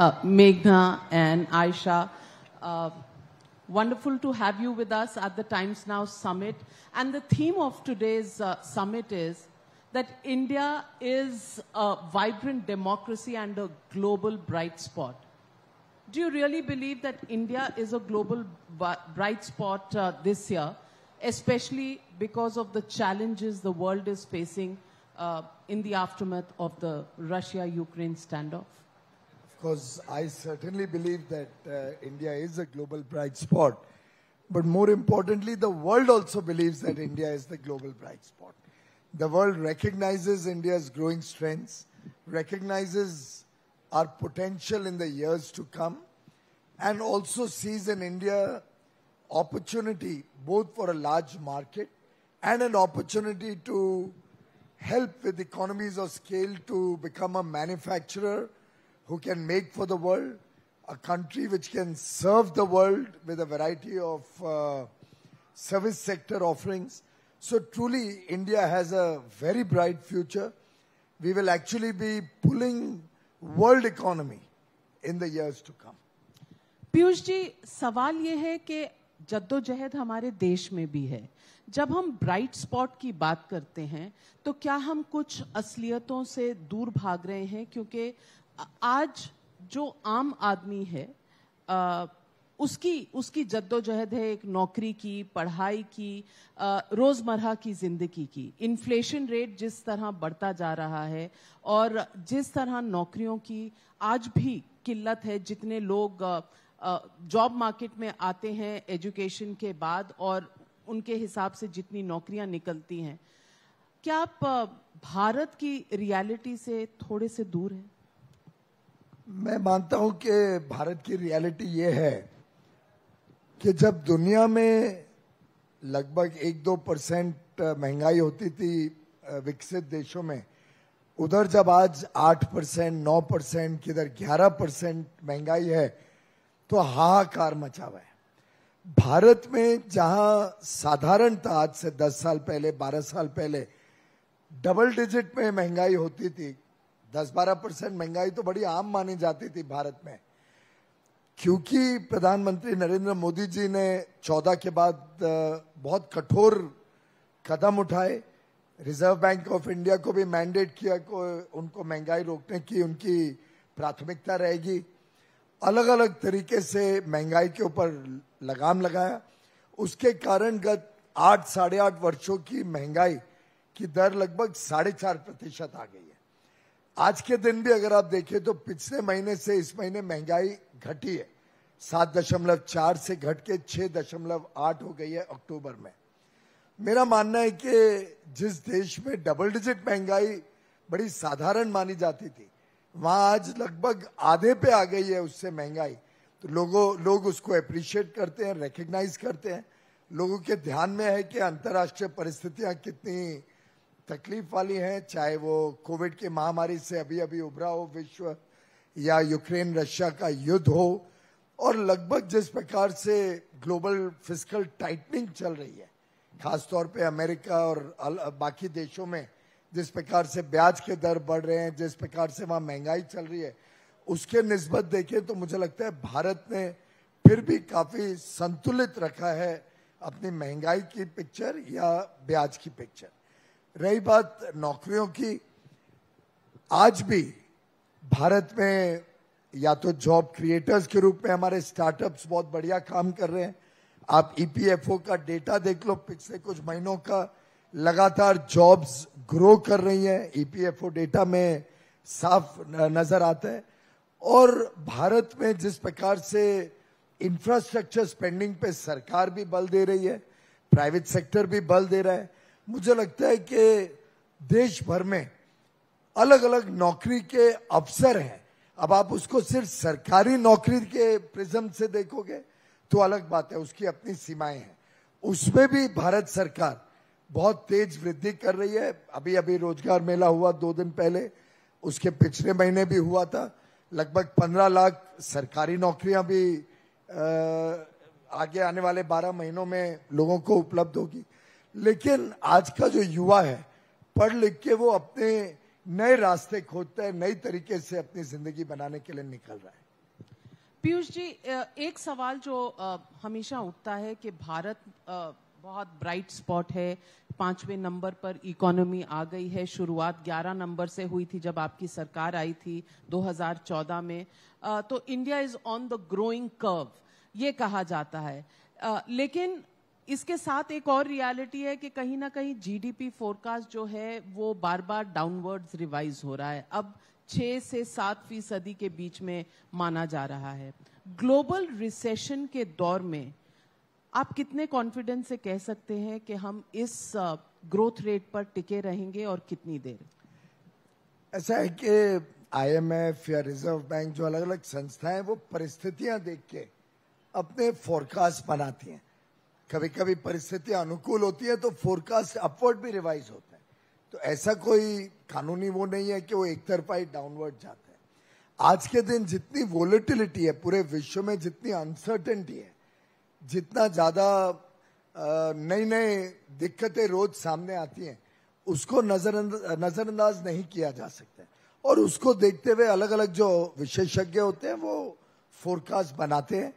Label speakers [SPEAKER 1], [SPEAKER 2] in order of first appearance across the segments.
[SPEAKER 1] uh, Meghna and Aisha. Uh, wonderful to have you with us at the Times Now Summit. And the theme of today's uh, summit is that India is a vibrant democracy and a global bright spot. Do you really believe that India is a global bright spot uh, this year, especially because of the challenges the world is facing uh, in the aftermath of the Russia-Ukraine standoff?
[SPEAKER 2] because I certainly believe that uh, India is a global bright spot. But more importantly, the world also believes that India is the global bright spot. The world recognizes India's growing strengths, recognizes our potential in the years to come, and also sees in India opportunity both for a large market and an opportunity to help with economies of scale to become a manufacturer who can make for the world, a country which can serve the world with a variety of uh, service sector offerings. So truly, India has a very bright future. We will actually be pulling world economy in the years to come.
[SPEAKER 1] Piyush जी सवाल ये है कि जद्दोजहद हमारे देश में भी है जब हम ब्राइट स्पॉट की बात करते हैं तो क्या हम कुछ असलियतों से दूर भाग रहे हैं क्योंकि आज जो आम आदमी है आ, उसकी उसकी जद्दोजहद है एक नौकरी की पढ़ाई की रोज़मर्रा की ज़िंदगी की इन्फ्लेशन रेट जिस तरह बढ़ता जा रहा है और जिस तरह नौकरियों की आज भी किल्लत है जितने लोग जॉब मार्केट में आते हैं एजुकेशन के बाद और उनके हिसाब से जितनी नौकरियां निकलती हैं क्या आप भारत की रियलिटी से थोड़े से दूर हैं
[SPEAKER 2] मैं मानता हूं कि भारत की रियलिटी ये है कि जब दुनिया में लगभग एक दो परसेंट महंगाई होती थी विकसित देशों में उधर जब आज आठ परसेंट नौ परसेंट किधर ग्यारह परसेंट महंगाई है तो हाहाकार मचा हुआ है भारत में जहां साधारणतः आज से दस साल पहले बारह साल पहले डबल डिजिट में महंगाई होती थी दस बारह परसेंट महंगाई तो बड़ी आम मानी जाती थी भारत में क्योंकि प्रधानमंत्री नरेंद्र मोदी जी ने चौदह के बाद बहुत कठोर कदम उठाए रिजर्व बैंक ऑफ इंडिया को भी मैंडेट किया को उनको महंगाई रोकने की उनकी प्राथमिकता रहेगी अलग अलग तरीके से महंगाई के ऊपर लगाम लगाया उसके कारण गत आठ साढ़े आठ वर्षों की महंगाई की दर लगभग साढ़े चार प्रतिशत आ गई आज के दिन भी अगर आप देखें तो पिछले महीने से इस महीने महंगाई घटी है सात दशमलव चार से घट के छह दशमलव आठ हो गई है अक्टूबर में मेरा मानना है कि जिस देश में डबल डिजिट महंगाई बड़ी साधारण मानी जाती थी वहां आज लगभग आधे पे आ गई है उससे महंगाई तो लोगों लोग उसको अप्रिशिएट करते हैं रिकग्नाइज करते हैं लोगों के ध्यान में है कि अंतर्राष्ट्रीय परिस्थितियां कितनी तकलीफ वाली हैं चाहे वो कोविड की महामारी से अभी अभी उभरा हो विश्व या यूक्रेन रशिया का युद्ध हो और लगभग जिस प्रकार से ग्लोबल फिजिकल टाइटनिंग चल रही है खासतौर पे अमेरिका और बाकी देशों में जिस प्रकार से ब्याज के दर बढ़ रहे हैं जिस प्रकार से वहाँ महंगाई चल रही है उसके नस्बत देखें तो मुझे लगता है भारत ने फिर भी काफ़ी संतुलित रखा है अपनी महंगाई की पिक्चर या ब्याज की पिक्चर रही बात नौकरियों की आज भी भारत में या तो जॉब क्रिएटर्स के रूप में हमारे स्टार्टअप्स बहुत बढ़िया काम कर रहे हैं आप ईपीएफओ e का डेटा देख लो पिछले कुछ महीनों का लगातार जॉब्स ग्रो कर रही हैं ईपीएफओ e डेटा में साफ नजर आता है और भारत में जिस प्रकार से इंफ्रास्ट्रक्चर स्पेंडिंग पे सरकार भी बल दे रही है प्राइवेट सेक्टर भी बल दे रहा है मुझे लगता है कि देश भर में अलग अलग नौकरी के अवसर हैं अब आप उसको सिर्फ सरकारी नौकरी के प्रिज्म से देखोगे तो अलग बात है उसकी अपनी सीमाएं हैं उसमें भी भारत सरकार बहुत तेज वृद्धि कर रही है अभी अभी रोजगार मेला हुआ दो दिन पहले उसके पिछले महीने भी हुआ था लगभग पंद्रह लाख सरकारी नौकरियां भी आ, आगे आने वाले बारह महीनों में लोगों को उपलब्ध होगी लेकिन आज का जो युवा है पढ़ लिख के वो अपने नए रास्ते खोजता है नई तरीके से अपनी जिंदगी बनाने के लिए निकल रहा है
[SPEAKER 1] पीयूष जी एक सवाल जो हमेशा उठता है कि भारत बहुत ब्राइट स्पॉट है पांचवें नंबर पर इकोनॉमी आ गई है शुरुआत 11 नंबर से हुई थी जब आपकी सरकार आई थी 2014 में तो India is on the growing curve ये कहा जाता है लेकिन इसके साथ एक और रियलिटी है कि कहीं ना कहीं जीडीपी फोरकास्ट जो है वो बार बार डाउनवर्ड्स रिवाइज हो रहा है अब छह से सात फीसदी के बीच में माना जा रहा है ग्लोबल रिसेशन के दौर में आप कितने कॉन्फिडेंस से कह सकते हैं कि हम इस ग्रोथ रेट पर टिके रहेंगे और कितनी
[SPEAKER 2] देर ऐसा है कि आईएमएफ या रिजर्व बैंक जो अलग अलग संस्थाएं वो परिस्थितियां देख के अपने फोरकास्ट बनाती हैं कभी कभी परिस्थिति अनुकूल होती है तो फोरकास्ट अपवर्ड भी रिवाइज होता है तो ऐसा कोई कानूनी वो नहीं है कि वो एक तरफा ही डाउनवर्ड जाता है आज के दिन जितनी वोलेटिलिटी है पूरे विश्व में जितनी अनसर्टेंटी है जितना ज़्यादा नई नई दिक्कतें रोज सामने आती हैं उसको नजर नज़रअंदाज नहीं किया जा सकता और उसको देखते हुए अलग अलग जो विशेषज्ञ होते हैं वो फोरकास्ट बनाते हैं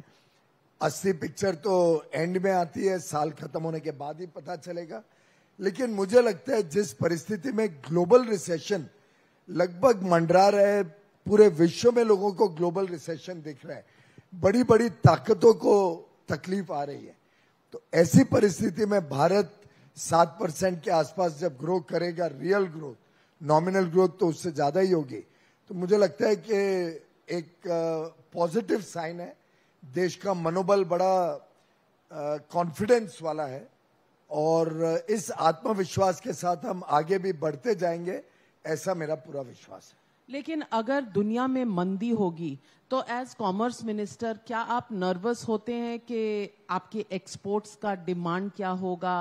[SPEAKER 2] अस्सी पिक्चर तो एंड में आती है साल खत्म होने के बाद ही पता चलेगा लेकिन मुझे लगता है जिस परिस्थिति में ग्लोबल रिसेशन लगभग मंडरा रहे पूरे विश्व में लोगों को ग्लोबल रिसेशन दिख रहा है बड़ी बड़ी ताकतों को तकलीफ आ रही है तो ऐसी परिस्थिति में भारत सात परसेंट के आसपास जब ग्रो करेगा रियल ग्रोथ नॉमिनल ग्रोथ तो उससे ज़्यादा ही होगी तो मुझे लगता है कि एक पॉजिटिव साइन है देश का मनोबल बड़ा कॉन्फिडेंस वाला है और इस आत्मविश्वास के साथ हम आगे भी बढ़ते जाएंगे ऐसा मेरा पूरा विश्वास है
[SPEAKER 1] लेकिन अगर दुनिया में मंदी होगी तो एज कॉमर्स मिनिस्टर क्या आप नर्वस होते हैं कि आपके एक्सपोर्ट्स का डिमांड क्या होगा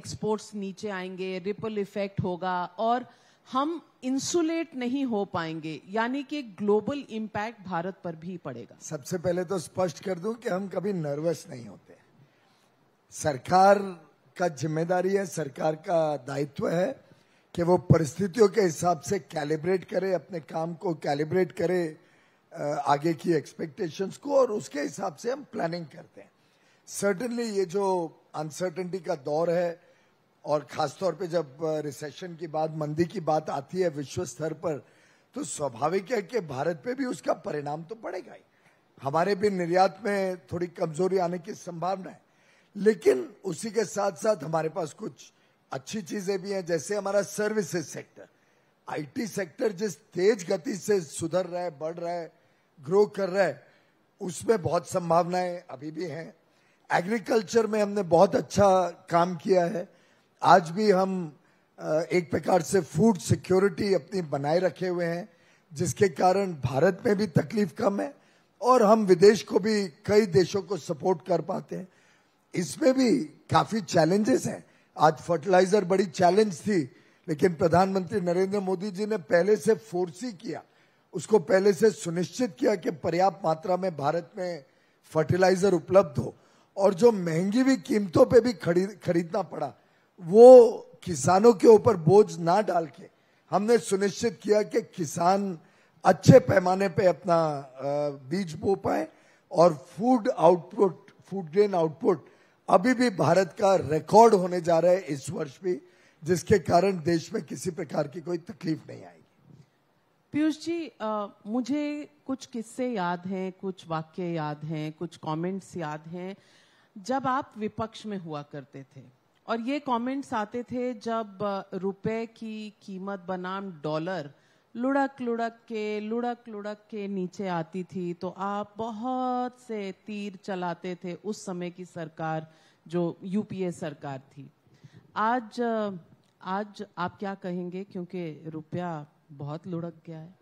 [SPEAKER 1] एक्सपोर्ट्स नीचे आएंगे रिपल इफेक्ट होगा और हम इंसुलेट नहीं हो पाएंगे यानी कि ग्लोबल इम्पैक्ट भारत पर
[SPEAKER 2] भी पड़ेगा सबसे पहले तो स्पष्ट कर दूं कि हम कभी नर्वस नहीं होते सरकार का जिम्मेदारी है सरकार का दायित्व है कि वो परिस्थितियों के हिसाब से कैलिब्रेट करे अपने काम को कैलिब्रेट करे आगे की एक्सपेक्टेशंस को और उसके हिसाब से हम प्लानिंग करते हैं सर्टनली ये जो अनसर्टनिटी का दौर है और खासतौर पे जब रिसेशन की बात मंदी की बात आती है विश्व स्तर पर तो स्वाभाविक है कि भारत पे भी उसका परिणाम तो पड़ेगा ही हमारे भी निर्यात में थोड़ी कमजोरी आने की संभावना है लेकिन उसी के साथ साथ हमारे पास कुछ अच्छी चीजें भी हैं जैसे हमारा सर्विसेज सेक्टर आईटी सेक्टर जिस तेज गति से सुधर रहा है बढ़ रहा है ग्रो कर रहा है उसमें बहुत संभावनाएं अभी भी हैं एग्रीकल्चर में हमने बहुत अच्छा काम किया है आज भी हम एक प्रकार से फूड सिक्योरिटी अपनी बनाए रखे हुए हैं जिसके कारण भारत में भी तकलीफ कम है और हम विदेश को भी कई देशों को सपोर्ट कर पाते हैं इसमें भी काफ़ी चैलेंजेस हैं आज फर्टिलाइजर बड़ी चैलेंज थी लेकिन प्रधानमंत्री नरेंद्र मोदी जी ने पहले से फोर्सी किया उसको पहले से सुनिश्चित किया कि पर्याप्त मात्रा में भारत में फर्टिलाइजर उपलब्ध हो और जो महंगी भी कीमतों पे भी खरीदना पड़ा वो किसानों के ऊपर बोझ ना डाल के हमने सुनिश्चित किया कि किसान अच्छे पैमाने पे अपना बीज बो पाए और food output food grain output अभी भी भारत का रिकॉर्ड होने जा रहा है इस वर्ष भी जिसके कारण देश में किसी प्रकार की कोई तकलीफ नहीं आएगी
[SPEAKER 1] पीयूष जी आ, मुझे कुछ किस्से याद हैं कुछ वाक्य याद हैं कुछ कमेंट्स याद हैं जब आप विपक्ष में हुआ करते थे और ये कमेंट्स आते थे जब रुपए की कीमत बनाम डॉलर लुढ़क लुढ़क के लुढ़क लुढ़क के नीचे आती थी तो आप बहुत से तीर चलाते थे उस समय की सरकार जो यूपीए सरकार थी आज आज आप क्या कहेंगे क्योंकि रुपया बहुत लुढ़क गया है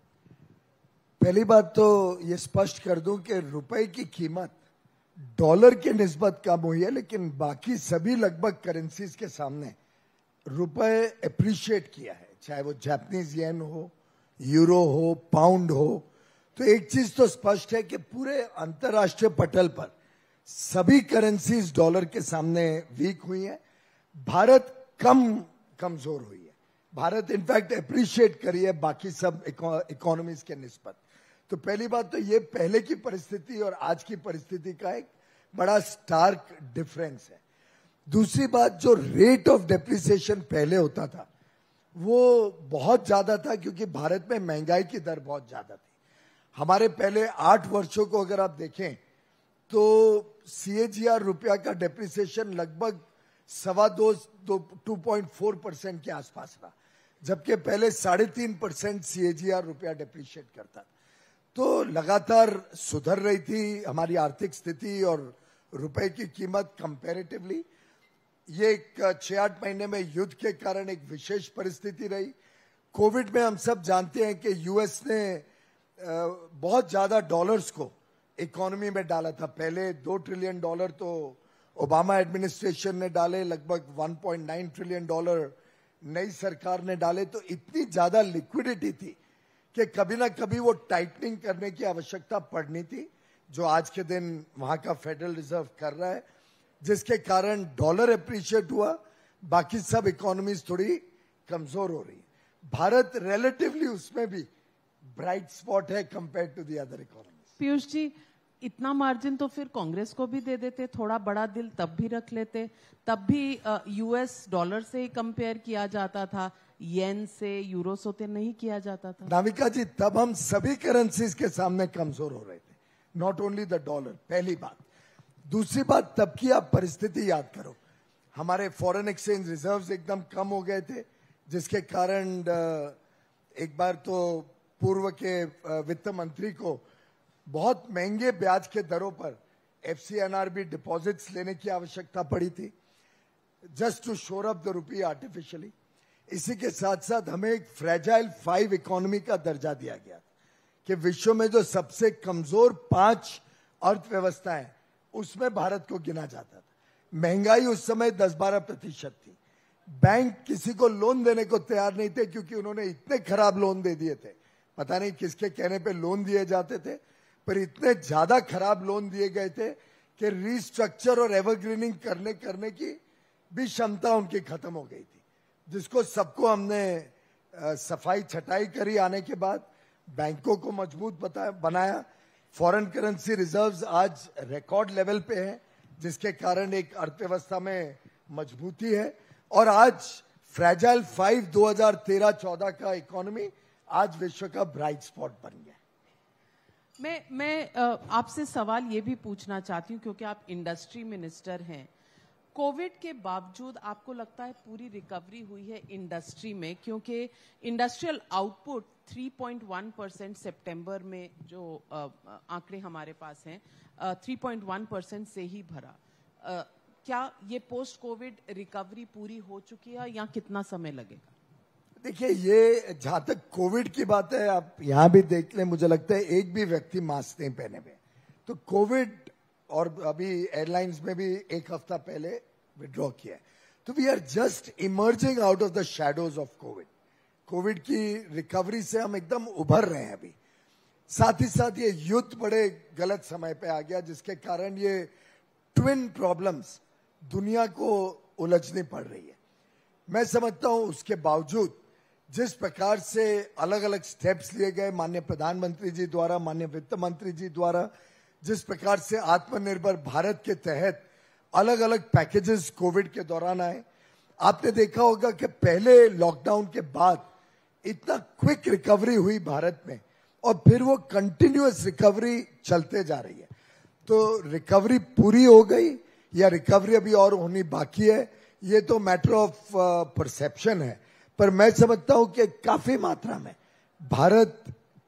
[SPEAKER 2] पहली बात तो ये स्पष्ट कर दूं कि रुपए की कीमत डॉलर के नस्बत कम हुई है लेकिन बाकी सभी लगभग करेंसीज के सामने रुपए अप्रिशिएट किया है चाहे वो जैपनीज येन हो यूरो हो पाउंड हो तो एक चीज तो स्पष्ट है कि पूरे अंतर्राष्ट्रीय पटल पर सभी करेंसीज डॉलर के सामने वीक हुई है भारत कम कमजोर हुई है भारत इनफैक्ट अप्रिशिएट करी है बाकी सब इकोनॉमीज के निस्बत तो पहली बात तो ये पहले की परिस्थिति और आज की परिस्थिति का एक बड़ा स्टार्क डिफरेंस है दूसरी बात जो रेट ऑफ डेप्रिसिएशन पहले होता था वो बहुत ज्यादा था क्योंकि भारत में महंगाई की दर बहुत ज्यादा थी हमारे पहले आठ वर्षों को अगर आप देखें तो सी रुपया का डेप्रिसिएशन लगभग सवा दो टू पॉइंट फोर परसेंट के आसपास रहा जबकि पहले साढ़े तीन परसेंट सी रुपया डेप्रिशिएट करता था तो लगातार सुधर रही थी हमारी आर्थिक स्थिति और रुपए की कीमत कंपैरेटिवली ये एक छह आठ महीने में युद्ध के कारण एक विशेष परिस्थिति रही कोविड में हम सब जानते हैं कि यूएस ने बहुत ज़्यादा डॉलर्स को इकोनॉमी में डाला था पहले दो ट्रिलियन डॉलर तो ओबामा एडमिनिस्ट्रेशन ने डाले लगभग 1.9 ट्रिलियन डॉलर नई सरकार ने डाले तो इतनी ज़्यादा लिक्विडिटी थी कि कभी ना कभी वो टाइटनिंग करने की आवश्यकता पड़नी थी जो आज के दिन वहां का फेडरल रिजर्व कर रहा है जिसके कारण डॉलर अप्रिशिएट हुआ बाकी सब इकोनॉमीज थोड़ी कमजोर हो रही भारत रिलेटिवली उसमें भी ब्राइट स्पॉट है compare to the other economy Piyush
[SPEAKER 1] ji इतना मार्जिन तो फिर कांग्रेस को भी दे देते थोड़ा बड़ा दिल तब भी रख लेते तब भी यूएस डॉलर से ही कंपेयर किया जाता था येन से यूरो से तो नहीं किया जाता था
[SPEAKER 2] नाविका जी तब हम सभी करेंसीज के सामने कमजोर हो रहे थे नॉट ओनली द डॉलर पहली बात दूसरी बात तब की आप परिस्थिति याद करो हमारे फॉरेन एक्सचेंज रिजर्व्स एकदम कम हो गए थे जिसके कारण एक बार तो पूर्व के वित्त मंत्री को बहुत महंगे ब्याज के दरों पर एफ डिपॉजिट्स लेने की आवश्यकता पड़ी थी just to shore up the rupee artificially इसी के साथ साथ हमें एक फ्रेजाइल फाइव इकोनॉमी का दर्जा दिया गया कि विश्व में जो सबसे कमजोर पांच अर्थव्यवस्था है उसमें भारत को गिना जाता था महंगाई उस समय 10-12 प्रतिशत थी बैंक किसी को लोन देने को तैयार नहीं थे क्योंकि उन्होंने इतने खराब लोन दे दिए थे पता नहीं किसके कहने पर लोन दिए जाते थे पर इतने ज्यादा खराब लोन दिए गए थे कि रिस्ट्रक्चर और एवरग्रीनिंग करने करने की भी क्षमता उनकी खत्म हो गई थी जिसको सबको हमने सफाई छटाई करी आने के बाद बैंकों को मजबूत बनाया फॉरेन करेंसी रिजर्व्स आज रिकॉर्ड लेवल पे है जिसके कारण एक अर्थव्यवस्था में मजबूती है और आज फ्रेजाइल फाइव 2013-14 का इकोनॉमी आज विश्व का ब्राइट स्पॉट बन गया
[SPEAKER 1] मैं मैं आपसे सवाल ये भी पूछना चाहती हूँ क्योंकि आप इंडस्ट्री मिनिस्टर हैं कोविड के बावजूद आपको लगता है पूरी रिकवरी हुई है इंडस्ट्री में क्योंकि इंडस्ट्रियल आउटपुट 3.1 परसेंट सेप्टेम्बर में जो आंकड़े हमारे पास हैं 3.1 परसेंट से ही भरा क्या ये पोस्ट कोविड रिकवरी पूरी हो चुकी है या कितना समय लगेगा
[SPEAKER 2] देखिए ये जहां तक कोविड की बात है आप यहां भी देख लें मुझे लगता है एक भी व्यक्ति मास्क नहीं पहने हुए तो कोविड और अभी एयरलाइंस में भी एक हफ्ता पहले विड्रॉ किया है तो we are just emerging out of the shadows of covid covid की रिकवरी से हम एकदम उभर रहे हैं अभी साथ ही साथ ये युद्ध बड़े गलत समय पे आ गया जिसके कारण ये ट्विन प्रॉब्लम्स दुनिया को उलझनी पड़ रही है मैं समझता हूं उसके बावजूद जिस प्रकार से अलग अलग स्टेप्स लिए गए माननीय प्रधानमंत्री जी द्वारा माननीय वित्त मंत्री जी द्वारा जिस प्रकार से आत्मनिर्भर भारत के तहत अलग अलग पैकेजेस कोविड के दौरान आए आपने देखा होगा कि पहले लॉकडाउन के बाद इतना क्विक रिकवरी हुई भारत में और फिर वो कंटिन्यूस रिकवरी चलते जा रही है तो रिकवरी पूरी हो गई या रिकवरी अभी और होनी बाकी है ये तो मैटर ऑफ परसेप्शन है पर मैं समझता हूं कि काफी मात्रा में भारत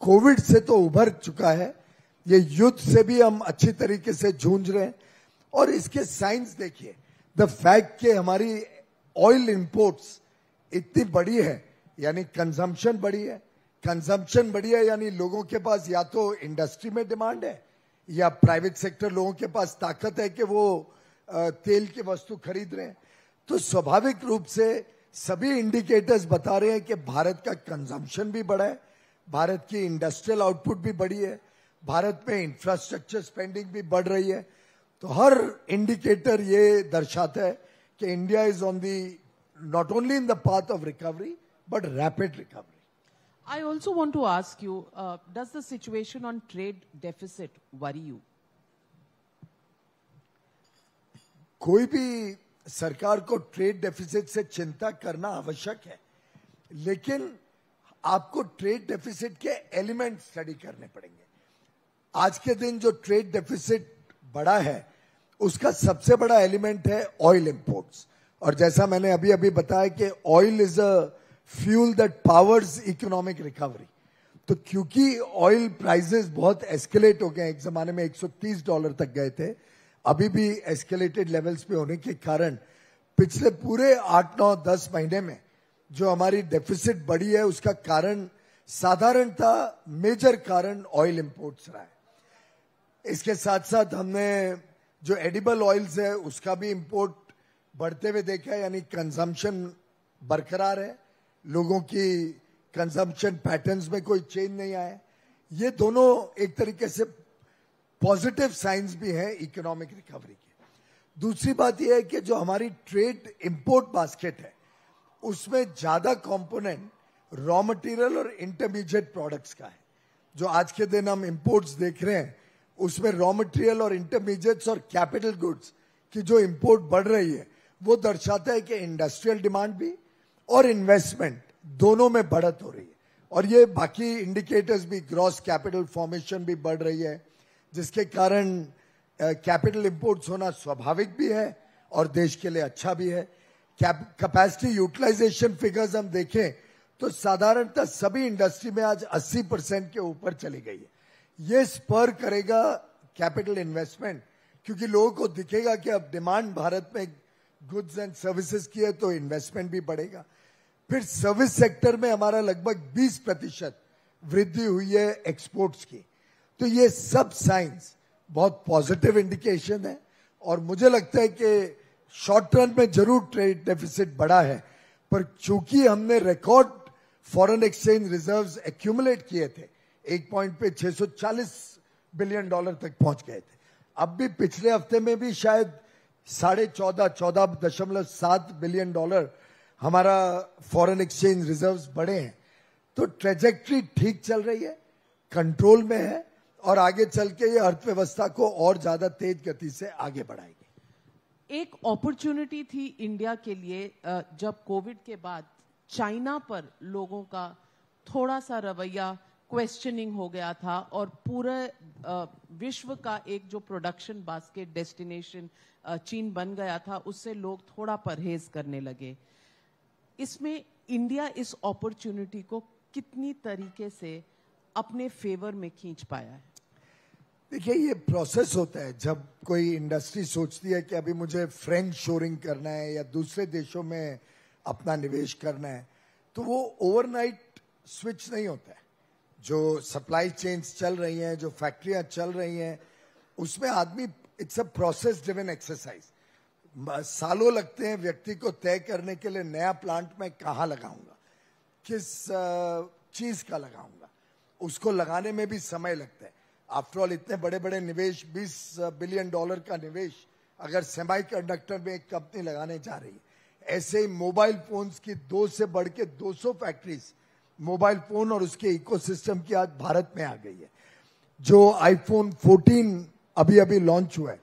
[SPEAKER 2] कोविड से तो उभर चुका है ये युद्ध से भी हम अच्छी तरीके से जूझ रहे हैं और इसके साइंस देखिए द फैक्ट के हमारी ऑयल इंपोर्ट्स इतनी बड़ी है यानी कंजम्पशन बड़ी है कंजम्पशन बढ़ी है यानी लोगों के पास या तो इंडस्ट्री में डिमांड है या प्राइवेट सेक्टर लोगों के पास ताकत है कि वो तेल की वस्तु खरीद रहे हैं तो स्वाभाविक रूप से सभी इंडिकेटर्स बता रहे हैं कि भारत का कंजम्पशन भी बढ़ा है भारत की इंडस्ट्रियल आउटपुट भी बढ़ी है भारत में इंफ्रास्ट्रक्चर स्पेंडिंग भी बढ़ रही है तो हर इंडिकेटर ये दर्शाता है कि India is on the not only in the path of recovery but rapid recovery
[SPEAKER 1] I also want to ask you, uh, does the situation on trade deficit
[SPEAKER 2] worry you? कोई भी सरकार को ट्रेड डेफिसिट से चिंता करना आवश्यक है लेकिन आपको ट्रेड डेफिसिट के एलिमेंट स्टडी करने पड़ेंगे आज के दिन जो ट्रेड डेफिसिट बड़ा है उसका सबसे बड़ा एलिमेंट है ऑयल इंपोर्ट्स और जैसा मैंने अभी अभी बताया कि oil is a fuel that powers economic recovery तो क्योंकि ऑयल प्राइसेस बहुत एस्केलेट हो गए एक जमाने में 130 डॉलर तक गए थे अभी भी एस्केलेटेड लेवल्स पे होने के कारण पिछले पूरे आठ नौ दस महीने में जो हमारी डेफिसिट बढ़ी है उसका कारण साधारणतः मेजर कारण ऑयल इंपोर्ट्स रहा है इसके साथ साथ हमने जो एडिबल ऑयल्स है उसका भी इम्पोर्ट बढ़ते हुए देखा है यानी कंजम्पशन बरकरार है लोगों की कंजम्पशन पैटर्न्स में कोई चेंज नहीं आया ये दोनों एक तरीके से पॉजिटिव साइंस भी है इकोनॉमिक रिकवरी के दूसरी बात यह है कि जो हमारी ट्रेड इंपोर्ट बास्केट है उसमें ज़्यादा कंपोनेंट रॉ मटेरियल और इंटरमीडिएट प्रोडक्ट्स का है जो आज के दिन हम इंपोर्ट्स देख रहे हैं उसमें रॉ मटेरियल और इंटरमीडिएट्स और कैपिटल गुड्स की जो इंपोर्ट बढ़ रही है वो दर्शाता है कि इंडस्ट्रियल डिमांड भी और इन्वेस्टमेंट दोनों में बढ़त हो रही है और ये बाकी इंडिकेटर्स भी ग्रॉस कैपिटल फॉर्मेशन भी बढ़ रही है जिसके कारण कैपिटल इंपोर्ट्स होना स्वाभाविक भी है और देश के लिए अच्छा भी है कैपेसिटी यूटिलाइजेशन फिगर्स हम देखें तो साधारणतः सभी इंडस्ट्री में आज 80 परसेंट के ऊपर चली गई है ये स्पर करेगा कैपिटल इन्वेस्टमेंट क्योंकि लोगों को दिखेगा कि अब डिमांड भारत में गुड्स एंड सर्विसेज की है तो इन्वेस्टमेंट भी बढ़ेगा फिर सर्विस सेक्टर में हमारा लगभग 20 प्रतिशत वृद्धि हुई है एक्सपोर्ट्स की तो ये सब साइंस बहुत पॉजिटिव इंडिकेशन है और मुझे लगता है कि शॉर्ट टर्म में जरूर ट्रेड डेफिसिट बढ़ा है पर चूंकि हमने record foreign exchange reserves accumulate किए थे एक पॉइंट पे 640 बिलियन डॉलर तक पहुंच गए थे अब भी पिछले हफ्ते में भी शायद साढ़े चौदह चौदह दशमलव सात बिलियन डॉलर हमारा फॉरेन एक्सचेंज रिजर्व्स बढ़े हैं तो ट्रेजेक्ट्री ठीक चल रही है कंट्रोल में है और आगे चल के ये अर्थव्यवस्था को और ज्यादा तेज गति से आगे बढ़ाएगी
[SPEAKER 1] एक अपॉर्चुनिटी थी इंडिया के लिए जब कोविड के बाद चाइना पर लोगों का थोड़ा सा रवैया क्वेश्चनिंग हो गया था और पूरे विश्व का एक जो प्रोडक्शन बास्केट डेस्टिनेशन चीन बन गया था उससे लोग थोड़ा परहेज करने लगे इसमें इंडिया इस अपॉर्चुनिटी को कितनी तरीके से अपने फेवर में खींच पाया है
[SPEAKER 2] देखिए ये प्रोसेस होता है जब कोई इंडस्ट्री सोचती है कि अभी मुझे फ्रेंच शोरिंग करना है या दूसरे देशों में अपना निवेश करना है तो वो ओवरनाइट स्विच नहीं होता है जो सप्लाई चेन्स चल रही हैं जो फैक्ट्रियां चल रही हैं उसमें आदमी it's a process driven exercise सालों लगते हैं व्यक्ति को तय करने के लिए नया प्लांट मैं कहाँ लगाऊंगा किस चीज का लगाऊंगा उसको लगाने में भी समय लगता है आफ्टरऑल इतने बड़े बड़े निवेश 20 बिलियन डॉलर का निवेश अगर सेमाई कंडक्टर में एक कंपनी लगाने जा रही है ऐसे ही मोबाइल फोन्स की दो से बढ़ के सौ फैक्ट्रीज़ मोबाइल फोन और उसके इकोसिस्टम की आज भारत में आ गई है जो आईफोन 14 अभी अभी लॉन्च हुआ है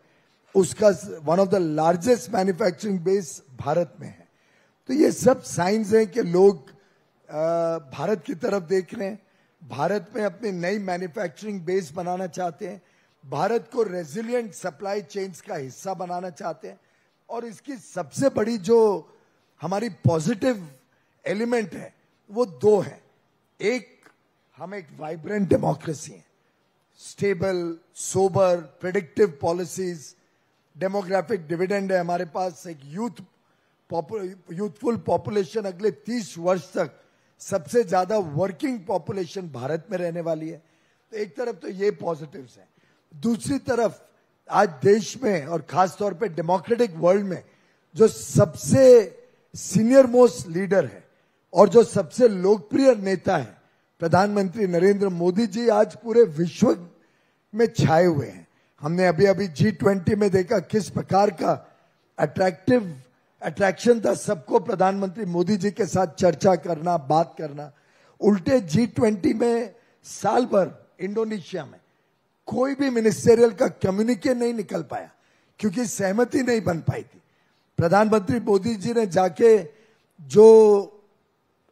[SPEAKER 2] उसका one of the largest manufacturing base Bharat में है तो ये सब साइंस हैं कि लोग भारत की तरफ देख रहे हैं भारत में अपनी नई मैन्युफैक्चरिंग बेस बनाना चाहते हैं भारत को रेजिलियंट सप्लाई चेन्स का हिस्सा बनाना चाहते हैं और इसकी सबसे बड़ी जो हमारी पॉजिटिव एलिमेंट है वो दो है एक हम एक वाइब्रेंट डेमोक्रेसी है stable sober predictive policies demographic dividend है हमारे पास एक यूथ यूथफुल पॉपुलेशन अगले तीस वर्ष तक सबसे ज्यादा वर्किंग पॉपुलेशन भारत में रहने वाली है तो एक तरफ तो ये पॉजिटिव्स हैं दूसरी तरफ आज देश में और खास तौर पे डेमोक्रेटिक वर्ल्ड में जो सबसे सीनियर मोस्ट लीडर है और जो सबसे लोकप्रिय नेता है प्रधानमंत्री नरेंद्र मोदी जी आज पूरे विश्व में छाए हुए हैं हमने अभी अभी जी ट्वेंटी में देखा किस प्रकार का अट्रैक्टिव अट्रैक्शन था सबको प्रधानमंत्री मोदी जी के साथ चर्चा करना बात करना उल्टे जी ट्वेंटी में साल भर इंडोनेशिया में कोई भी मिनिस्टेरियल का कम्युनिके नहीं निकल पाया क्योंकि सहमति नहीं बन पाई थी प्रधानमंत्री मोदी जी ने जाके जो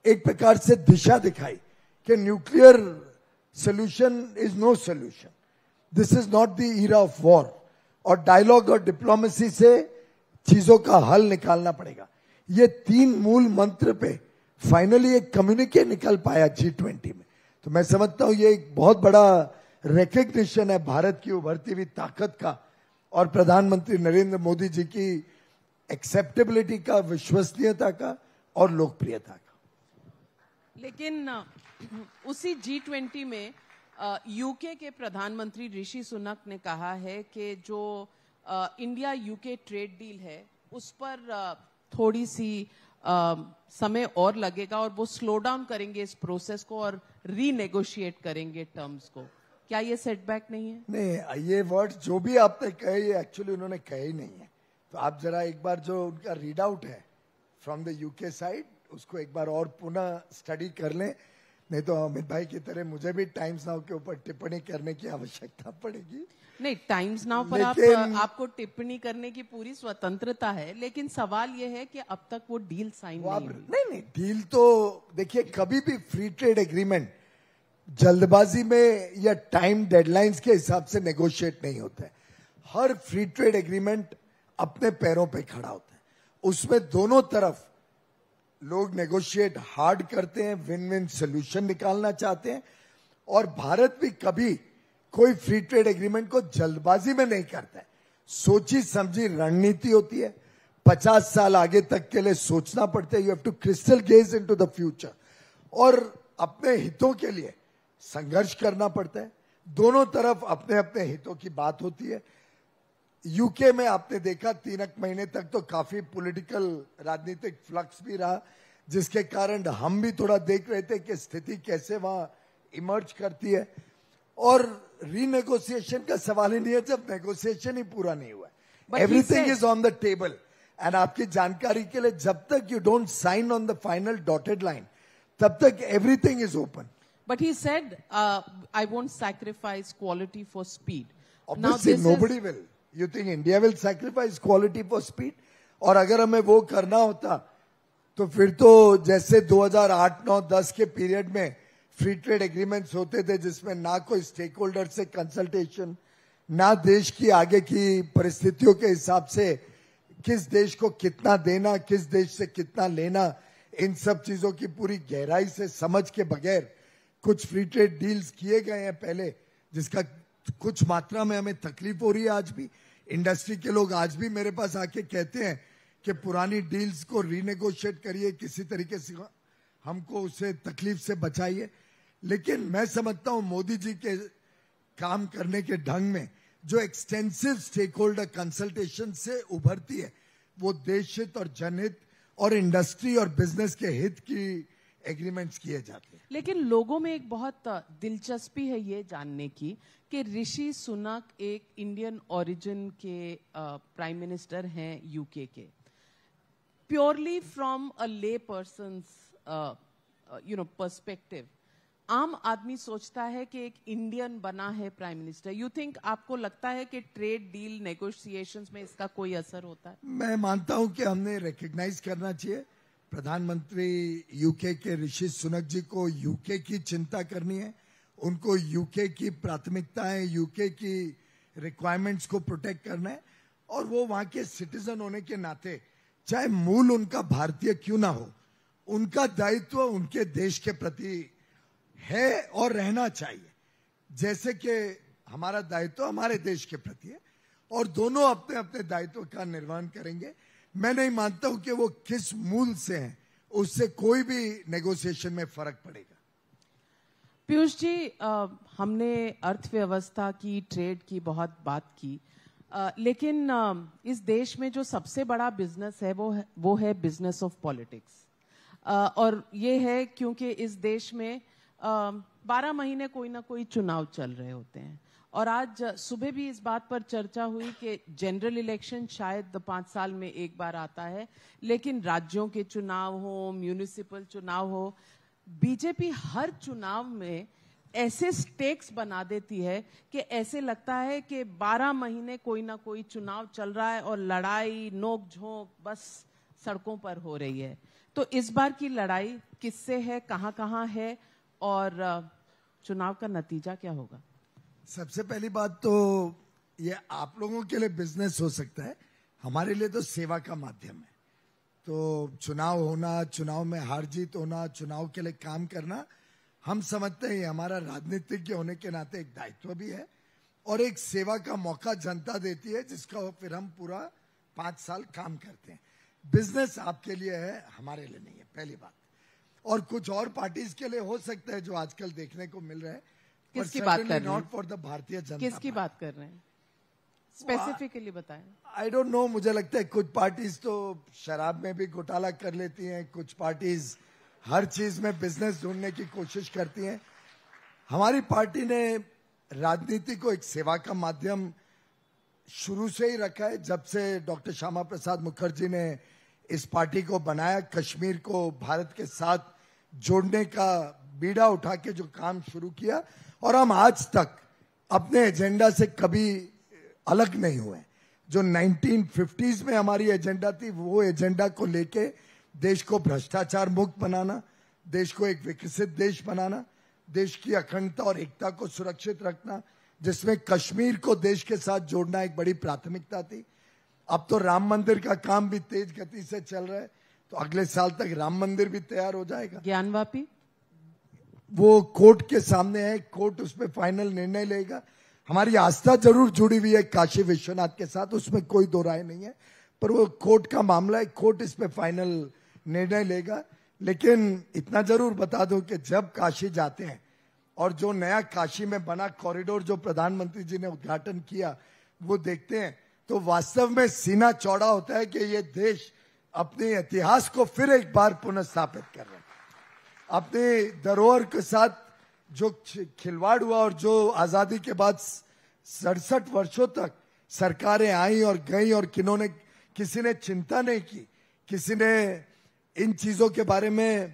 [SPEAKER 2] एक प्रकार से दिशा दिखाई कि nuclear solution is no solution this is not the era of war और डायलॉग और डिप्लोमेसी से चीजों का हल निकालना पड़ेगा ये तीन मूल मंत्र पे फाइनली एक कम्युनिके निकल पाया जी ट्वेंटी में तो मैं समझता हूं ये एक बहुत बड़ा रिकग्निशन है भारत की उभरती हुई ताकत का और प्रधानमंत्री नरेंद्र मोदी जी की एक्सेप्टेबिलिटी का विश्वसनीयता का और लोकप्रियता का
[SPEAKER 1] लेकिन उसी जी ट्वेंटी में यूके के प्रधानमंत्री ऋषि सुनक ने कहा है कि जो इंडिया यूके ट्रेड डील है उस पर थोड़ी सी समय और लगेगा और वो स्लो डाउन करेंगे इस प्रोसेस को और रीनेगोशिएट करेंगे टर्म्स को क्या ये सेटबैक नहीं है
[SPEAKER 2] नहीं ये वर्ड जो भी आपने कहे ये एक्चुअली उन्होंने कहे ही नहीं है तो आप जरा एक बार जो उनका रीड आउट है फ्रॉम द यूके साइड उसको एक बार और पुनः स्टडी कर लें नहीं तो अमित भाई की तरह मुझे भी टाइम्स नाउ के ऊपर टिप्पणी करने की आवश्यकता पड़ेगी
[SPEAKER 1] नहीं टाइम्स नाउ पर आप, आपको टिप्पणी करने की पूरी स्वतंत्रता है लेकिन सवाल यह है कि अब तक वो डील साइन नहीं, नहीं
[SPEAKER 2] नहीं नहीं डील तो देखिए कभी भी फ्री ट्रेड एग्रीमेंट जल्दबाजी में या टाइम डेडलाइंस के हिसाब से नेगोशिएट नहीं होता है हर फ्री ट्रेड एग्रीमेंट अपने पैरों पे खड़ा होता है उसमें दोनों तरफ लोग नेगोशिएट हार्ड करते हैं विन विन सोल्यूशन निकालना चाहते हैं और भारत भी कभी कोई फ्री ट्रेड एग्रीमेंट को जल्दबाजी में नहीं करता है सोची समझी रणनीति होती है पचास साल आगे तक के लिए सोचना पड़ता है you have to crystal gaze into the future और अपने हितों के लिए संघर्ष करना पड़ता है दोनों तरफ अपने अपने हितों की बात होती है यूके में आपने देखा तीन एक महीने तक तो काफी पॉलिटिकल राजनीतिक फ्लक्स भी रहा जिसके कारण हम भी थोड़ा देख रहे थे कि स्थिति कैसे वहां इमर्ज करती है और रीनेगोसिएशन का सवाल ही नहीं है जब नेगोशिएशन ही पूरा नहीं हुआ everything is on the table and आपकी जानकारी के लिए जब तक you don't sign on the final dotted line तब तक everything is open
[SPEAKER 1] but he said I won't sacrifice quality for speed now nobody is,
[SPEAKER 2] will you think India will sacrifice quality for speed और अगर हमें वो करना होता तो फिर तो जैसे 2008, 9, 10 के पीरियड में फ्री ट्रेड एग्रीमेंट्स होते थे जिसमें ना कोई स्टेक होल्डर से कंसल्टेशन ना देश की आगे की परिस्थितियों के हिसाब से किस देश को कितना देना किस देश से कितना लेना इन सब चीजों की पूरी गहराई से समझ के बगैर कुछ फ्री ट्रेड डील्स किए गए हैं पहले जिसका कुछ मात्रा में हमें तकलीफ हो रही है आज भी इंडस्ट्री के लोग आज भी मेरे पास आके कहते हैं कि पुरानी डील्स को रीनेगोशिएट करिए किसी तरीके से हमको उसे तकलीफ से बचाइए लेकिन मैं समझता हूं मोदी जी के काम करने के ढंग में जो एक्सटेंसिव स्टेक होल्डर कंसल्टेशन से उभरती है वो देश हित और जनहित और इंडस्ट्री और बिजनेस के हित की एग्रीमेंट्स किए जाते हैं
[SPEAKER 1] लेकिन लोगों में एक बहुत दिलचस्पी है ये जानने की कि ऋषि सुनक एक इंडियन ओरिजिन के प्राइम मिनिस्टर हैं यूके के purely from a lay person you know perspective आम आदमी सोचता है कि एक इंडियन बना है प्राइम मिनिस्टर यू थिंक आपको लगता है कि ट्रेड डील नेगोशिएशन में इसका कोई असर होता है
[SPEAKER 2] मैं मानता हूं कि हमने रिकग्नाइज करना चाहिए प्रधानमंत्री यूके के ऋषि सुनक जी को यूके की चिंता करनी है उनको यूके की प्राथमिकताएं यूके की रिक्वायरमेंट्स को प्रोटेक्ट करना है और वो वहां के सिटीजन होने के नाते चाहे मूल उनका भारतीय क्यों ना हो उनका दायित्व उनके देश के प्रति है और रहना चाहिए जैसे कि हमारा दायित्व हमारे देश के प्रति है और दोनों अपने अपने दायित्व का निर्वहन करेंगे मैं नहीं मानता हूं कि वो किस मूल से हैं उससे कोई भी नेगोशिएशन में फर्क पड़ेगा
[SPEAKER 1] पीयूष जी आ, हमने अर्थव्यवस्था की ट्रेड की बहुत बात की आ, लेकिन आ, इस देश में जो सबसे बड़ा बिजनेस है वो है वो है बिजनेस ऑफ पॉलिटिक्स और ये है क्योंकि इस देश में बारह महीने कोई ना कोई चुनाव चल रहे होते हैं और आज सुबह भी इस बात पर चर्चा हुई कि जनरल इलेक्शन शायद पांच साल में एक बार आता है लेकिन राज्यों के चुनाव हो म्यूनिसिपल चुनाव हो बीजेपी हर चुनाव में ऐसे स्टेक्स बना देती है कि ऐसे लगता है कि 12 महीने कोई ना कोई चुनाव चल रहा है और लड़ाई नोक झोंक बस सड़कों पर हो रही है तो इस बार की लड़ाई किससे है कहां कहां है और चुनाव का नतीजा क्या होगा
[SPEAKER 2] सबसे पहली बात तो ये आप लोगों के लिए बिजनेस हो सकता है हमारे लिए तो सेवा का माध्यम है तो चुनाव होना चुनाव में हार जीत होना चुनाव के लिए काम करना हम समझते हैं हमारा राजनीतिज्ञ होने के नाते एक दायित्व भी है और एक सेवा का मौका जनता देती है जिसका फिर हम पूरा पांच साल काम करते हैं बिजनेस आपके लिए है हमारे लिए नहीं है पहली बात और कुछ और पार्टीज के लिए हो सकता है जो आजकल देखने को मिल रहा है
[SPEAKER 1] किसकी बात कर रहे हैं नॉट फॉर द भारतीय जनता किसकी बात कर रहे हैं स्पेसिफिकली
[SPEAKER 2] बताएं आई डोंट नो मुझे लगता है कुछ पार्टीज तो शराब में भी घोटाला कर लेती हैं कुछ पार्टीज हर चीज में बिजनेस ढूंढने की कोशिश करती हैं हमारी पार्टी ने राजनीति को एक सेवा का माध्यम शुरू से ही रखा है जब से डॉक्टर श्यामा प्रसाद मुखर्जी ने इस पार्टी को बनाया कश्मीर को भारत के साथ जोड़ने का बीड़ा उठा के जो काम शुरू किया और हम आज तक अपने एजेंडा से कभी अलग नहीं हुए जो 1950s में हमारी एजेंडा थी वो एजेंडा को लेके देश को भ्रष्टाचार मुक्त बनाना देश को एक विकसित देश बनाना देश की अखंडता और एकता को सुरक्षित रखना जिसमें कश्मीर को देश के साथ जोड़ना एक बड़ी प्राथमिकता थी अब तो राम मंदिर का काम भी तेज गति से चल रहा है तो अगले साल तक राम मंदिर भी तैयार हो जाएगा ज्ञानवापी वो कोर्ट के सामने है कोर्ट उसमें फाइनल निर्णय लेगा हमारी आस्था जरूर जुड़ी हुई है काशी विश्वनाथ के साथ उसमें कोई दो राय नहीं है पर वो कोर्ट का मामला है कोर्ट इस पर फाइनल निर्णय लेगा लेकिन इतना जरूर बता दो कि जब काशी जाते हैं और जो नया काशी में बना कॉरिडोर जो प्रधानमंत्री जी ने उद्घाटन किया वो देखते हैं तो वास्तव में सीना चौड़ा होता है कि ये देश अपने इतिहास को फिर एक बार पुनः स्थापित कर रहे अपने धरोहर के साथ जो खिलवाड़ हुआ और जो आजादी के बाद सड़सठ वर्षों तक सरकारें आई और गई और किन्होंने किसी ने चिंता नहीं की किसी ने इन चीजों के बारे में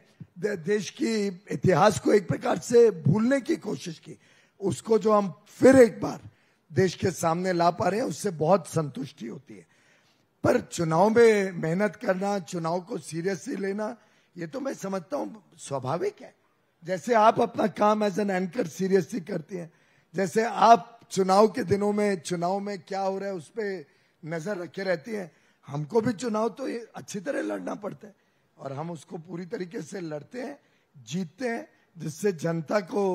[SPEAKER 2] देश की इतिहास को एक प्रकार से भूलने की कोशिश की उसको जो हम फिर एक बार देश के सामने ला पा रहे हैं उससे बहुत संतुष्टि होती है पर चुनाव में मेहनत करना चुनाव को सीरियसली लेना ये तो मैं समझता हूं स्वाभाविक है जैसे आप अपना काम एज एन एंकर सीरियसली करती हैं जैसे आप चुनाव के दिनों में चुनाव में क्या हो रहा है उस पर नजर रखे रहती हैं हमको भी चुनाव तो अच्छी तरह लड़ना पड़ता है और हम उसको पूरी तरीके से लड़ते हैं जीतते हैं जिससे जनता को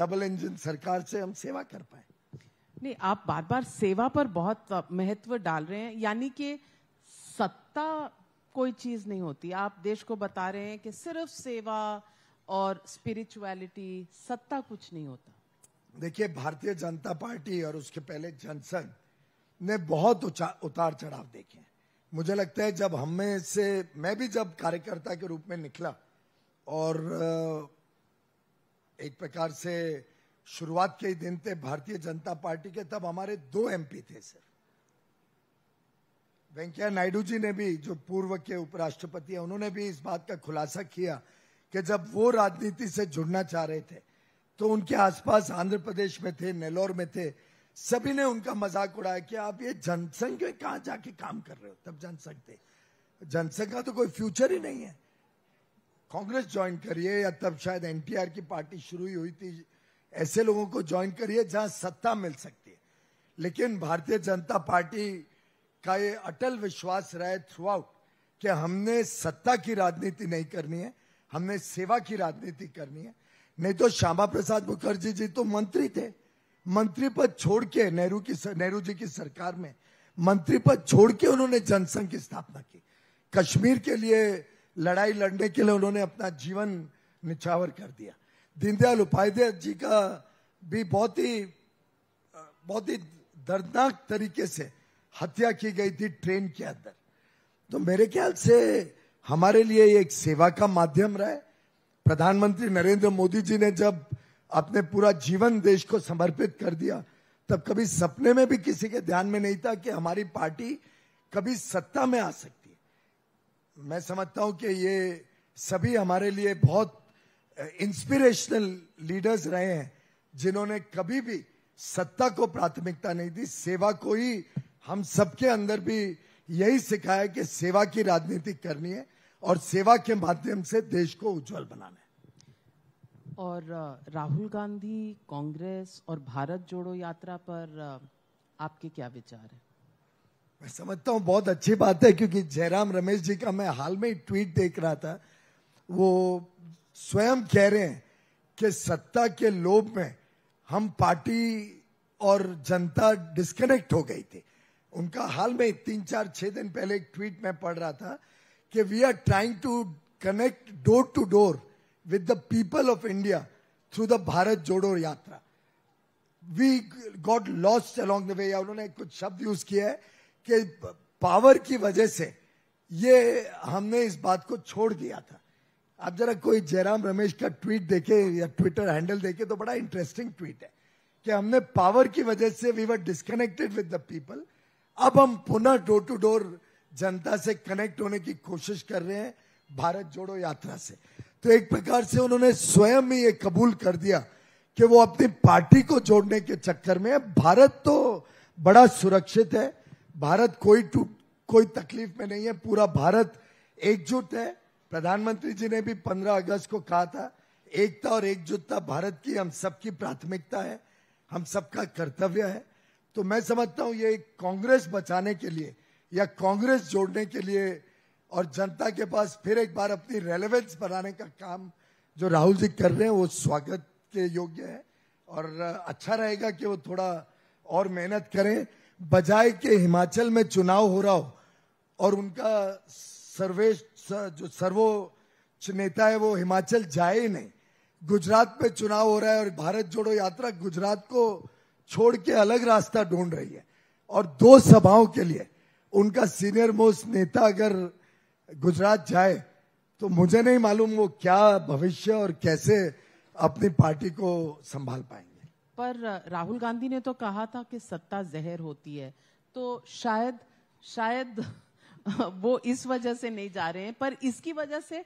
[SPEAKER 2] डबल इंजन सरकार से हम सेवा कर पाए
[SPEAKER 1] नहीं आप बार बार सेवा पर बहुत महत्व डाल रहे हैं यानी कि सत्ता कोई चीज नहीं होती आप देश को बता रहे हैं कि सिर्फ सेवा और स्पिरिचुअलिटी
[SPEAKER 2] सत्ता कुछ नहीं होता देखिए भारतीय जनता पार्टी और उसके पहले जनसंघ ने बहुत उतार चढ़ाव देखे हैं मुझे लगता है जब हम में से मैं भी जब कार्यकर्ता के रूप में निकला और एक प्रकार से शुरुआत के ही दिन थे भारतीय जनता पार्टी के तब हमारे दो एमपी थे सर वेंकैया नायडू जी ने भी जो पूर्व के उपराष्ट्रपति है उन्होंने भी इस बात का खुलासा किया कि जब वो राजनीति से जुड़ना चाह रहे थे तो उनके आसपास आंध्र प्रदेश में थे नेलोर में थे सभी ने उनका मजाक उड़ाया कि आप ये जनसंघ में कहा जाके काम कर रहे हो तब जनसंघ थे जनसंघ का तो कोई फ्यूचर ही नहीं है कांग्रेस ज्वाइन करिए या तब शायद एनटीआर की पार्टी शुरू ही हुई थी ऐसे लोगों को ज्वाइन करिए जहां सत्ता मिल सकती है लेकिन भारतीय जनता पार्टी का ये अटल विश्वास रहा है थ्रू आउट कि हमने सत्ता की राजनीति नहीं करनी है हमने सेवा की राजनीति करनी है नहीं तो श्यामा प्रसाद मुखर्जी जी तो मंत्री थे मंत्री पद छोड़ के नेहरू की नेहरू जी की सरकार में मंत्री पद छोड़ के उन्होंने जनसंघ की स्थापना की कश्मीर के लिए लड़ाई लड़ने के लिए उन्होंने अपना जीवन निछावर कर दिया दीनदयाल उपाध्याय जी का भी बहुत ही बहुत ही दर्दनाक तरीके से हत्या की गई थी ट्रेन के अंदर तो मेरे ख्याल से हमारे लिए एक सेवा का माध्यम रहा प्रधानमंत्री नरेंद्र मोदी जी ने जब अपने पूरा जीवन देश को समर्पित कर दिया तब कभी सपने में भी किसी के ध्यान में नहीं था कि हमारी पार्टी कभी सत्ता में आ सकती है मैं समझता हूं कि ये सभी हमारे लिए बहुत इंस्पिरेशनल लीडर्स रहे हैं जिन्होंने कभी भी सत्ता को प्राथमिकता नहीं दी सेवा को ही हम सबके अंदर भी यही सिखाया कि सेवा की राजनीति करनी है और सेवा के माध्यम से देश को उज्जवल बनाना
[SPEAKER 1] है और राहुल गांधी कांग्रेस और भारत जोड़ो यात्रा पर
[SPEAKER 2] आपके क्या विचार है मैं समझता हूँ बहुत अच्छी बात है क्योंकि जयराम रमेश जी का मैं हाल में ट्वीट देख रहा था वो स्वयं कह रहे हैं कि सत्ता के लोभ में हम पार्टी और जनता डिस्कनेक्ट हो गई थी उनका हाल में तीन चार छह दिन पहले एक ट्वीट में पढ़ रहा था कि we are trying to door to door with the people of India through the Bharat Jodo Yatra we got got lost the way या उन्होंने कुछ शब्द यूज किया है कि पावर की वजह से ये हमने इस बात को छोड़ दिया था आप जरा कोई जयराम रमेश का ट्वीट देखे या ट्विटर हैंडल देखे तो बड़ा इंटरेस्टिंग ट्वीट है कि हमने पावर की वजह से we were disconnected with the people अब हम पुनः डोर टू डोर जनता से कनेक्ट होने की कोशिश कर रहे हैं भारत जोड़ो यात्रा से तो एक प्रकार से उन्होंने स्वयं ही ये कबूल कर दिया कि वो अपनी पार्टी को जोड़ने के चक्कर में भारत तो बड़ा सुरक्षित है भारत कोई टूट कोई तकलीफ में नहीं है पूरा भारत एकजुट है प्रधानमंत्री जी ने भी 15 अगस्त को कहा था एकता और एकजुटता भारत की हम सबकी प्राथमिकता है हम सबका कर्तव्य है तो मैं समझता हूं ये कांग्रेस बचाने के लिए या कांग्रेस जोड़ने के लिए और जनता के पास फिर एक बार अपनी रेलेवेंस बनाने का काम जो राहुल जी कर रहे हैं वो स्वागत के योग्य है और अच्छा रहेगा कि वो थोड़ा और मेहनत करें बजाय के हिमाचल में चुनाव हो रहा हो और उनका सर्वे जो सर्वोच्च नेता है वो हिमाचल जाए ही नहीं गुजरात में चुनाव हो रहा है और भारत जोड़ो यात्रा गुजरात को छोड़ के अलग रास्ता ढूंढ रही है और दो सभाओं के लिए उनका सीनियर मोस्ट नेता अगर गुजरात जाए तो मुझे नहीं मालूम वो क्या भविष्य और कैसे अपनी पार्टी को संभाल पाएंगे
[SPEAKER 1] पर राहुल गांधी ने तो कहा था कि सत्ता जहर होती है तो शायद शायद वो इस वजह से नहीं जा रहे हैं पर इसकी वजह से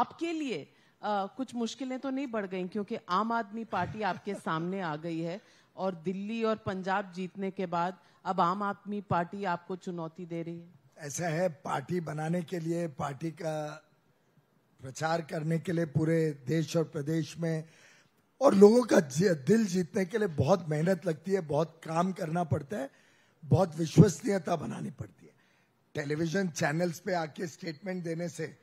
[SPEAKER 1] आपके लिए आ, कुछ मुश्किलें तो नहीं बढ़ गई क्योंकि आम आदमी पार्टी आपके सामने आ गई है और दिल्ली और पंजाब जीतने के बाद अब आम आदमी पार्टी आपको चुनौती दे रही है
[SPEAKER 2] ऐसा है पार्टी बनाने के लिए पार्टी का प्रचार करने के लिए पूरे देश और प्रदेश में और लोगों का दिल जीतने के लिए बहुत मेहनत लगती है बहुत काम करना पड़ता है बहुत विश्वसनीयता बनानी पड़ती है टेलीविजन चैनल्स पे आके स्टेटमेंट देने से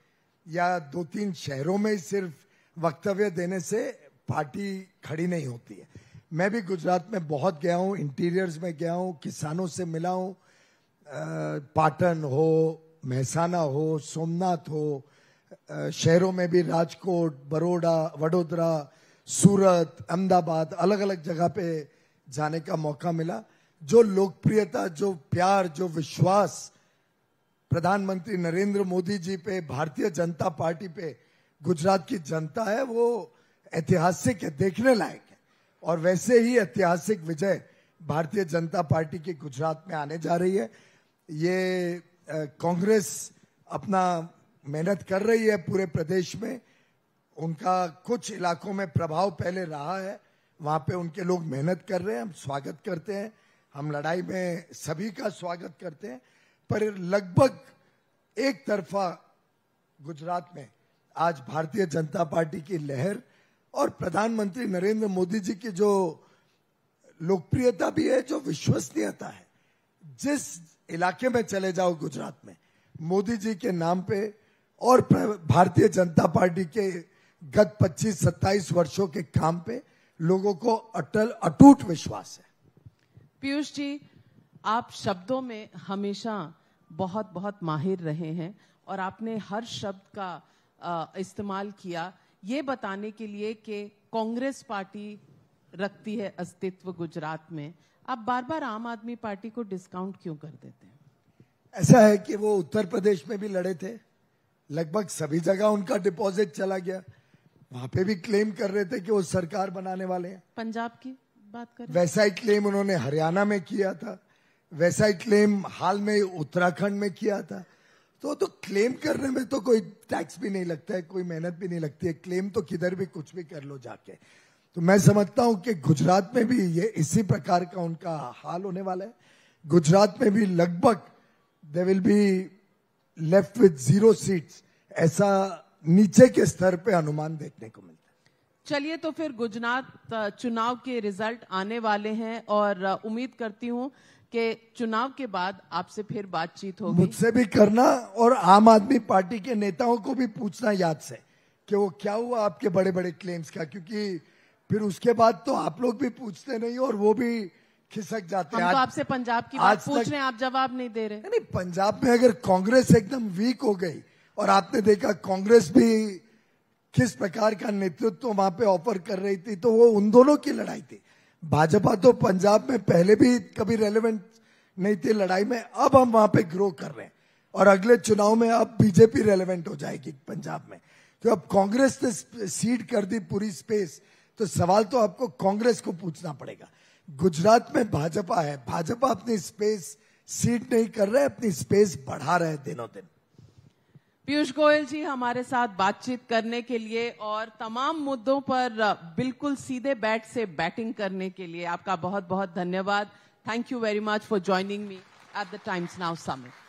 [SPEAKER 2] या दो तीन शहरों में सिर्फ वक्तव्य देने से पार्टी खड़ी नहीं होती है मैं भी गुजरात में बहुत गया हूँ इंटीरियर्स में गया हूँ किसानों से मिला हूँ पाटन हो महसाना हो सोमनाथ हो शहरों में भी राजकोट बड़ोड़ा वडोदरा सूरत अहमदाबाद अलग अलग जगह पे जाने का मौका मिला जो लोकप्रियता जो प्यार जो विश्वास प्रधानमंत्री नरेंद्र मोदी जी पे भारतीय जनता पार्टी पे गुजरात की जनता है वो ऐतिहासिक है देखने लायक और वैसे ही ऐतिहासिक विजय भारतीय जनता पार्टी की गुजरात में आने जा रही है ये कांग्रेस अपना मेहनत कर रही है पूरे प्रदेश में उनका कुछ इलाकों में प्रभाव पहले रहा है वहाँ पे उनके लोग मेहनत कर रहे हैं हम स्वागत करते हैं हम लड़ाई में सभी का स्वागत करते हैं पर लगभग एक तरफा गुजरात में आज भारतीय जनता पार्टी की लहर और प्रधानमंत्री नरेंद्र मोदी जी की जो लोकप्रियता भी है जो विश्वसनीयता है जिस इलाके में चले जाओ गुजरात में मोदी जी के नाम पे और भारतीय जनता पार्टी के गत 25-27 वर्षों के काम पे लोगों को अटल अटूट विश्वास है
[SPEAKER 1] पीयूष जी आप शब्दों में हमेशा बहुत बहुत माहिर रहे हैं और आपने हर शब्द का इस्तेमाल किया ये बताने के लिए कि कांग्रेस पार्टी रखती है अस्तित्व गुजरात में आप बार बार आम आदमी पार्टी
[SPEAKER 2] को डिस्काउंट क्यों कर देते हैं ऐसा है कि वो उत्तर प्रदेश में भी लड़े थे लगभग सभी जगह उनका डिपॉजिट चला गया वहां पे भी क्लेम कर रहे थे कि वो सरकार बनाने वाले हैं
[SPEAKER 1] पंजाब की बात कर वैसा ही
[SPEAKER 2] क्लेम उन्होंने हरियाणा में किया था वैसा ही क्लेम हाल में उत्तराखंड में किया था तो तो क्लेम करने में तो कोई टैक्स भी नहीं लगता है कोई मेहनत भी नहीं लगती है क्लेम तो किधर भी कुछ भी कर लो जाके तो मैं समझता हूं कि गुजरात में भी ये इसी प्रकार का उनका हाल होने वाला है गुजरात में भी लगभग they will be left with zero seats ऐसा नीचे के स्तर पे अनुमान देखने को मिलता
[SPEAKER 1] है चलिए तो फिर गुजरात चुनाव के रिजल्ट आने वाले हैं और उम्मीद करती हूँ कि चुनाव के बाद आपसे फिर बातचीत होगी मुझसे भी करना
[SPEAKER 2] और आम आदमी पार्टी के नेताओं को भी पूछना याद से कि वो क्या हुआ आपके बड़े बड़े क्लेम्स का क्योंकि फिर उसके बाद तो आप लोग भी पूछते नहीं और वो भी खिसक जाते हैं तो आपसे
[SPEAKER 1] पंजाब की बात पूछ रहे हैं आप जवाब नहीं दे रहे नहीं
[SPEAKER 2] पंजाब में अगर कांग्रेस एकदम वीक हो गई और आपने देखा कांग्रेस भी किस प्रकार का नेतृत्व वहां पे ऑफर कर रही थी तो वो उन दोनों की लड़ाई थी भाजपा तो पंजाब में पहले भी कभी रेलेवेंट नहीं थी लड़ाई में अब हम वहां पे ग्रो कर रहे हैं और अगले चुनाव में अब बीजेपी रेलेवेंट हो जाएगी पंजाब में तो अब कांग्रेस ने सीड कर दी पूरी स्पेस तो सवाल तो आपको कांग्रेस को पूछना पड़ेगा गुजरात में भाजपा है भाजपा अपनी स्पेस सीड नहीं कर रहे अपनी स्पेस बढ़ा रहे दिनों दिन
[SPEAKER 1] पीयूष गोयल जी हमारे साथ बातचीत करने के लिए और तमाम मुद्दों पर बिल्कुल सीधे बैट से बैटिंग करने के लिए आपका बहुत बहुत धन्यवाद thank you very much for joining me at the Times Now summit